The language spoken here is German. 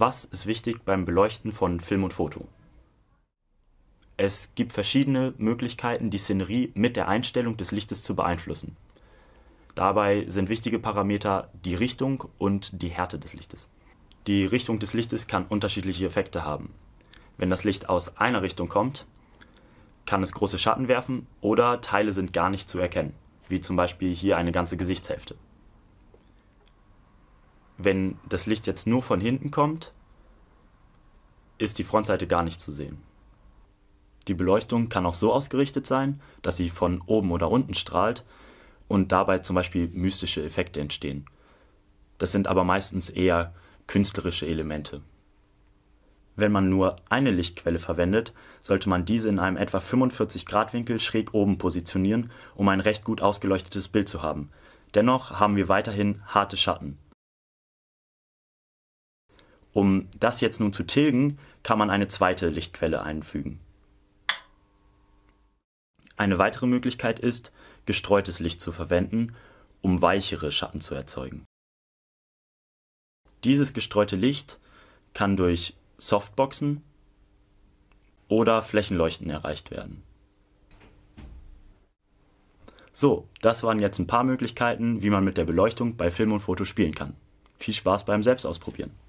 Was ist wichtig beim Beleuchten von Film und Foto? Es gibt verschiedene Möglichkeiten, die Szenerie mit der Einstellung des Lichtes zu beeinflussen. Dabei sind wichtige Parameter die Richtung und die Härte des Lichtes. Die Richtung des Lichtes kann unterschiedliche Effekte haben. Wenn das Licht aus einer Richtung kommt, kann es große Schatten werfen oder Teile sind gar nicht zu erkennen, wie zum Beispiel hier eine ganze Gesichtshälfte wenn das Licht jetzt nur von hinten kommt, ist die Frontseite gar nicht zu sehen. Die Beleuchtung kann auch so ausgerichtet sein, dass sie von oben oder unten strahlt und dabei zum Beispiel mystische Effekte entstehen. Das sind aber meistens eher künstlerische Elemente. Wenn man nur eine Lichtquelle verwendet, sollte man diese in einem etwa 45 Grad Winkel schräg oben positionieren, um ein recht gut ausgeleuchtetes Bild zu haben. Dennoch haben wir weiterhin harte Schatten. Um das jetzt nun zu tilgen, kann man eine zweite Lichtquelle einfügen. Eine weitere Möglichkeit ist, gestreutes Licht zu verwenden, um weichere Schatten zu erzeugen. Dieses gestreute Licht kann durch Softboxen oder Flächenleuchten erreicht werden. So, das waren jetzt ein paar Möglichkeiten, wie man mit der Beleuchtung bei Film und Foto spielen kann. Viel Spaß beim Selbstausprobieren!